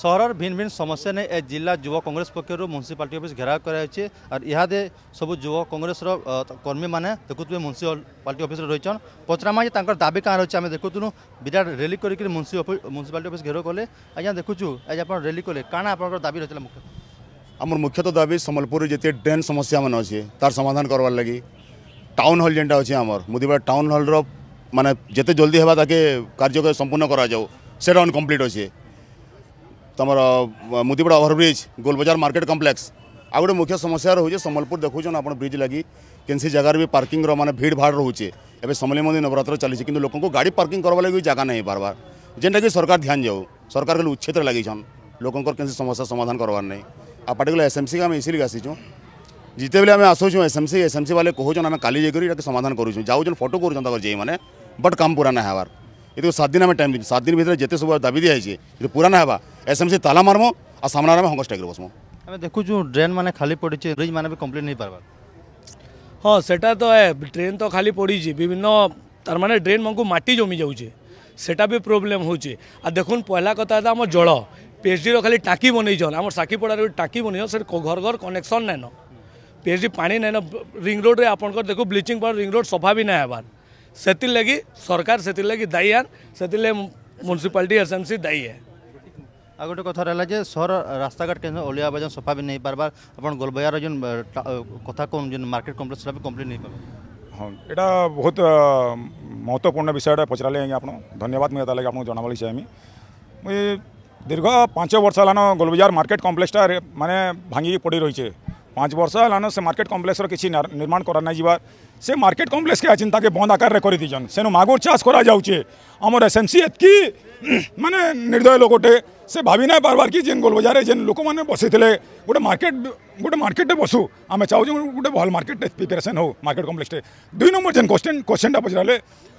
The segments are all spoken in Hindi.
সহরর ভিন ভিন সমস্যা নিয়ে এ জেলা যুব কংগ্রেস পক্ষ মুনিসিপালিটি অফিস ঘেরাও করা হয়েছে আর ইহাদে সবু যুব কংগ্রেসর কর্মী মানে দেখুবে মুনিসিপালিটি অফিসে রয়েছেন পচরামা যে তাঁর দাবি কাঁ রয়েছে আমি দেখুলু বিরাট রেলি করি মুন্সি মুনিসিপালিটি অফিস ঘেরাও কলে আজ্ঞা দেখুছু আজ আপনার রেলি কলে কাঁ আপনার দাবি রয়েছে মুখ্য আমার মুখ্যতঃ দাবি সম্বলপুরের যেতে ড্রেন সমস্যা মানে অছে তার সমাধান করবার লাগি টাউন হল যেটা অছে আমার মুদিবার টাউন হলর মানে যেতে জলদি হওয়া তাকে কার্যকে সম্পূর্ণ করা যাও সেটা অনকমপ্লিট অছে तुमर Mudipada overbridge Golbazar market complex आ गोटे मुख्य समस्या रोचे सम्बलपुर देखुन आप ब्रिज लगी किसी जगार भी पार्किंग मानते भिड़ भाड़ रोचे एवं समली मंदिर नवरत्र चली कि लोक गाड़ी पार्किंग करवा लगे जगह नहीं बार बार जेनटा कि सरकार ध्यान जाऊ सरकार उच्छेद लगिछन लोकों किसी समस्या समाधान करवार नहीं आ पार्टिकुलर एसएमसी के आम इसलिए आसीचु जिते बेले आम आसूँ एसएमसी एसएमसी वाले कहून आम काली समाधान करूँ जाऊन फटो कर जे मैंने बट काम पूरा ना होवार ये सात दिन आम टाइम सात दिन भितर जिते सब दाबी दिखाई पूरा ना होगा एस ताला मारमो आ सामने आम हंग स्ट्राइक बसमो देखु ड्रेन मैंने खाली पड़े ब्रिज मैंने भी कम्प्लीट नहीं पार्बार हाँ से तो ट्रेन तो खाली पड़ी विभिन्न तार मैंने ड्रेन मूँ मटी जमी जाऊे सेटा भी प्रोब्लेम हो देख पहला कथा आम जल पी एच डी खाली टाकी बनईन आम साकीपड़ा भी टाकी बनई घर घर connection nine P H D पा नाइन रिंग रोड में आपंकर देख ब्लीचिंग पाउडर रिंग रोड सफा भी ना होबार से लगी सरकार से लगी दायी आन से म्यूनिशिपाल एस एम सी दायी है आ गोटे कथा रहा है रास्ता घाट के अलिया आवाजन सफा भी नहीं पार्बार आपड़ गोलबार जो कथा कौन जो मार्केट कम्प्लेक्स भी कम्प्लीट नहीं पार्बे हाँ यहाँ बहुत महत्वपूर्ण विषय पचारे आज आप धन्यवाद मुझे लगे आपको जाना चाहिए मुझे दीर्घ पांच वर्ष हलान गोलबजार मार्केट कम्प्लेक्सटा मानने भांगिकी पड़ रही है पाँच वर्ष हलान से मार्केट कम्प्लेक्स किसी निर्माण कराइबार से मार्केट कम्प्लेक्स के आज बंद आकार में कर दीजन सेनु मगुर चाष कर आमर एस एम सी एत मानने निर्दय लोकटे ସେ ଭାବି ନାଇଁ ପାର୍ବାର୍କି ଯେନ୍ ଗୋଲବଜାରେ ଯେନ୍ ଲୋକମାନେ ବସିଥିଲେ ଗୋଟେ ମାର୍କେଟ ଗୋଟେ ମାର୍କେଟଟେ ବସୁ ଆମେ ଚାହୁଁଛୁ ଗୋଟେ ଭଲ ମାର୍କେଟଟେ ପ୍ରିପାରେସନ୍ ହଉ ମାର୍କେଟ କମ୍ପ୍ଲେକ୍ସଟେ ଦୁଇ ନମ୍ବର ଯେନ୍ କ୍ୱେଶ୍ଚନ୍ କ୍ୱେଶ୍ଚନ୍ଟା ପଚାରିଲେ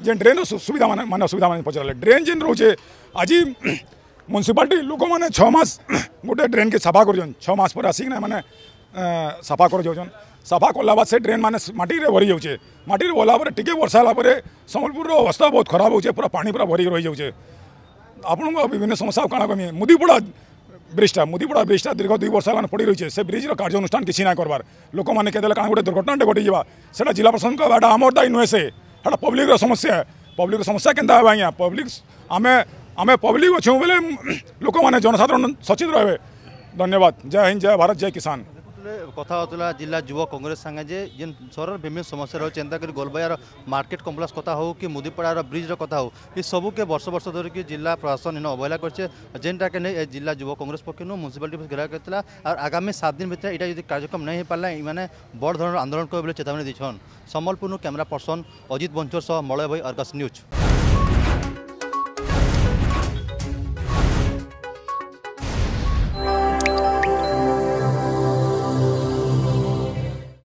ଯେନ୍ ଡ୍ରେନ୍ର ସୁବିଧା ମାନେ ମାନେ ଅସୁବିଧା ମାନେ ପଚାରିଲେ ଡ୍ରେନ୍ ଯେନ୍ ରହୁଛେ ଆଜି म्युनिसिपालिटी लोक मैंने छ मस गोटे ड्रेन के सफा कर छ मस पर आसिक ना मैंने सफा कर जाऊन सफा कला बाद से ड्रेन मैंने मटी भरी जाऊे मटी भरला टे वर्षा है संबलपुर अवस्था बहुत खराब हो पूरा पानी पूरा भरिक रही जाऊे आप विभिन्न समस्या कण कमी मुदीपड़ा ब्रिजटा मुदीपड़ा ब्रिजटा दीर्घ दुई वर्ष होगा पड़ी रही है से ब्रिज्र कार्य अनुषान किसी ना करार लोक मैंने के कहीं गोटे दुर्घटना घटी जाता जिला प्रशासन का आम दायी नुहे से हेटा पब्लिक समस्या पब्लिक समस्या के आज्ञा पब्लिक आम आम पब्लिक अच्छे बोले लोक मैंने जनसाधारण सचेत रे धन्यवाद जय हिंद जय भारत जय किसान কথা হতলা জেলা যুব কংগ্রেস সাংে যে যেন সহরের বিভিন্ন সমস্যা রয়েছে এন্তা করে গোলবাজার মার্কেট কমপ্লেক্স কথা হোক কি মুদিপড়ার ব্রিজর কথা হোক এই সবুকে বর্ষ বর্ষ ধরিকি জেলা প্রশাসন ইন অবহেলা করছে যেটাকে নিয়ে জেলা যুব কংগ্রেস পক্ষ মুনিসিপালিটি ঘেরা করেছিল আর আগামী সাত দিন ভিতরে এটা যদি কার্যক্রম নাই হয়ে পারলে ইমানে বড় ধরনের আন্দোলন করবে বলে চেতাবনী দিয়েছেন সম্বলপুর ক্যামেরা পর্সন অজিত বঞ্চর সহ মলয় ভাই অর্গস নিউজ